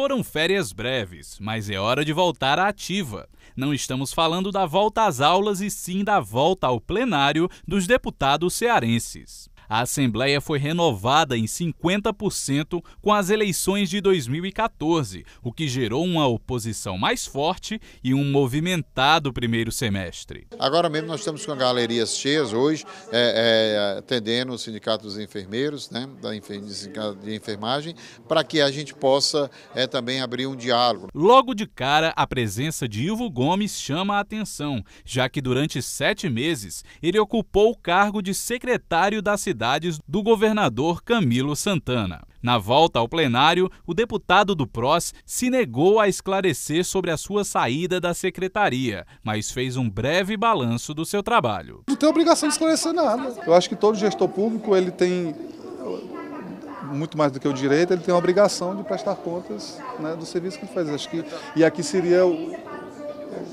Foram férias breves, mas é hora de voltar à ativa. Não estamos falando da volta às aulas e sim da volta ao plenário dos deputados cearenses. A Assembleia foi renovada em 50% com as eleições de 2014, o que gerou uma oposição mais forte e um movimentado primeiro semestre. Agora mesmo nós estamos com galerias cheias hoje, é, é, atendendo o Sindicato dos Enfermeiros, né, da de enfermagem, para que a gente possa é, também abrir um diálogo. Logo de cara, a presença de Ivo Gomes chama a atenção, já que durante sete meses ele ocupou o cargo de secretário da cidade prioridades do governador Camilo Santana. Na volta ao plenário, o deputado do PROS se negou a esclarecer sobre a sua saída da secretaria, mas fez um breve balanço do seu trabalho. Não tem obrigação de esclarecer nada. Eu acho que todo gestor público ele tem muito mais do que o direito, ele tem a obrigação de prestar contas né, do serviço que ele faz. Acho que, e aqui seria o,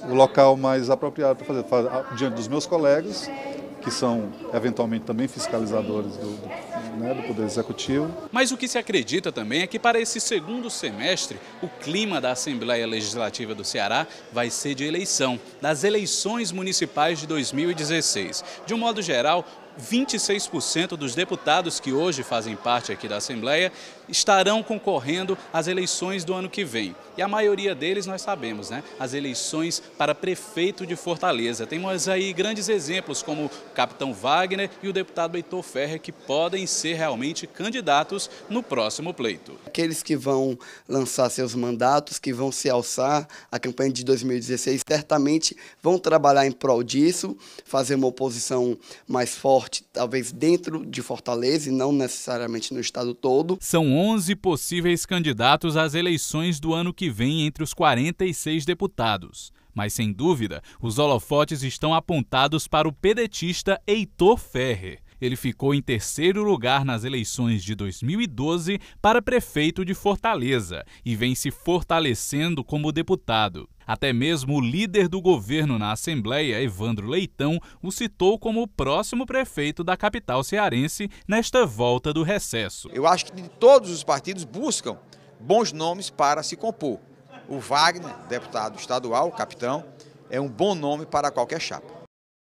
o local mais apropriado para fazer, diante dos meus colegas, que são eventualmente também fiscalizadores do, do, né, do, Poder Executivo. Mas o que se acredita também é que para esse segundo semestre, o clima da Assembleia Legislativa do Ceará vai ser de eleição, das eleições municipais de 2016. De um modo geral, 26% dos deputados que hoje fazem parte aqui da Assembleia estarão concorrendo às eleições do ano que vem. E a maioria deles nós sabemos, né? As eleições para prefeito de Fortaleza. Temos aí grandes exemplos como o capitão Wagner e o deputado Heitor Ferrer que podem ser realmente candidatos no próximo pleito. Aqueles que vão lançar seus mandatos, que vão se alçar à campanha de 2016, certamente vão trabalhar em prol disso, fazer uma oposição mais forte forte, talvez dentro de Fortaleza e não necessariamente no estado todo. São 11 possíveis candidatos às eleições do ano que vem entre os 46 deputados. Mas sem dúvida, os holofotes estão apontados para o pedetista Heitor Ferrer ele ficou em terceiro lugar nas eleições de 2012 para prefeito de Fortaleza e vem se fortalecendo como deputado. Até mesmo o líder do governo na Assembleia, Evandro Leitão, o citou como o próximo prefeito da capital cearense nesta volta do recesso. Eu acho que todos os partidos buscam bons nomes para se compor. O Wagner, deputado estadual, capitão, é um bom nome para qualquer chapa.